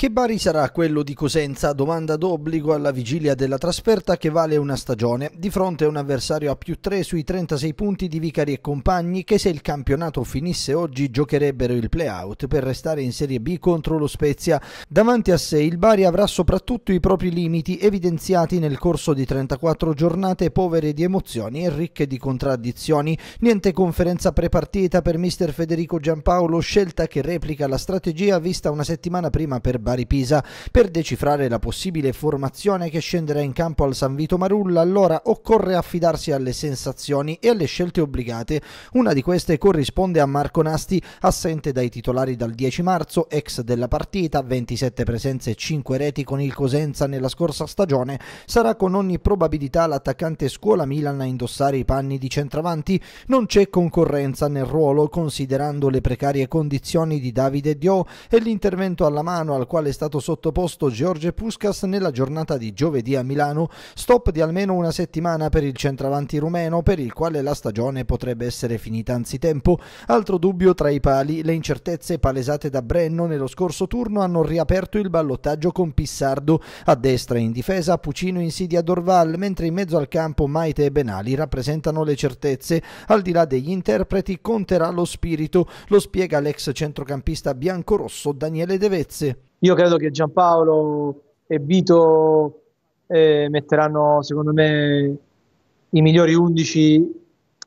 Che Bari sarà quello di Cosenza? Domanda d'obbligo alla vigilia della trasferta che vale una stagione. Di fronte a un avversario a più 3 sui 36 punti di Vicari e compagni che se il campionato finisse oggi giocherebbero il playout per restare in Serie B contro lo Spezia. Davanti a sé il Bari avrà soprattutto i propri limiti evidenziati nel corso di 34 giornate povere di emozioni e ricche di contraddizioni. Niente conferenza prepartita per mister Federico Giampaolo, scelta che replica la strategia vista una settimana prima per Bari Bari-Pisa per decifrare la possibile formazione che scenderà in campo al San Vito Marulla, allora occorre affidarsi alle sensazioni e alle scelte obbligate. Una di queste corrisponde a Marco Nasti, assente dai titolari dal 10 marzo, ex della partita, 27 presenze e 5 reti con il Cosenza nella scorsa stagione, sarà con ogni probabilità l'attaccante scuola Milan a indossare i panni di centravanti. Non c'è concorrenza nel ruolo considerando le precarie condizioni di Davide Dio e l'intervento alla mano al quale quale è stato sottoposto George Puskas nella giornata di giovedì a Milano, stop di almeno una settimana per il centravanti rumeno per il quale la stagione potrebbe essere finita anzitempo. Altro dubbio tra i pali, le incertezze palesate da Brenno nello scorso turno hanno riaperto il ballottaggio con Pissardo, a destra in difesa Pucino insidia Dorval, mentre in mezzo al campo Maite e Benali rappresentano le certezze, al di là degli interpreti conterà lo spirito, lo spiega l'ex centrocampista biancorosso Daniele Devezze. Io credo che Giampaolo e Vito eh, metteranno, secondo me, i migliori 11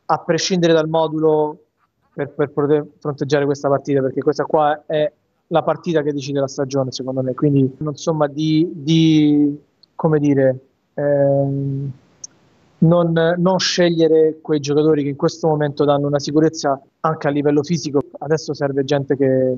a prescindere dal modulo per, per poter fronteggiare questa partita, perché questa qua è la partita che decide la stagione, secondo me. Quindi, insomma, di, di come dire, ehm, non, non, scegliere quei giocatori che in questo momento danno una sicurezza anche a livello fisico. Adesso serve gente che,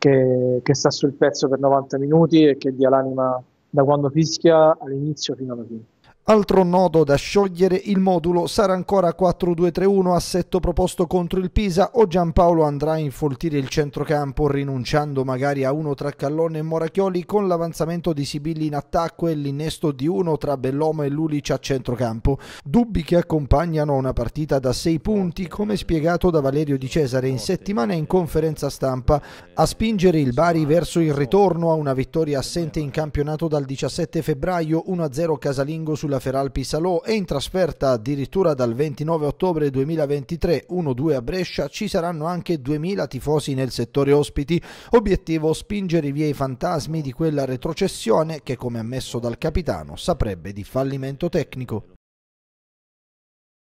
che, che, sta sul pezzo per 90 minuti e che dia l'anima da quando fischia all'inizio fino alla fine. Altro nodo da sciogliere il modulo sarà ancora 4-2-3-1 assetto proposto contro il Pisa o Giampaolo andrà a infoltire il centrocampo rinunciando magari a uno tra Callone e Morachioli con l'avanzamento di Sibilli in attacco e l'innesto di uno tra Bellomo e Lulic a centrocampo. Dubbi che accompagnano una partita da 6 punti come spiegato da Valerio Di Cesare in settimana in conferenza stampa a spingere il Bari verso il ritorno a una vittoria assente in campionato dal 17 febbraio 1-0 casalingo sul sulla Feralpi Salò e in trasferta addirittura dal 29 ottobre 2023 1-2 a Brescia ci saranno anche 2000 tifosi nel settore ospiti, obiettivo spingere via i fantasmi di quella retrocessione che come ammesso dal capitano saprebbe di fallimento tecnico.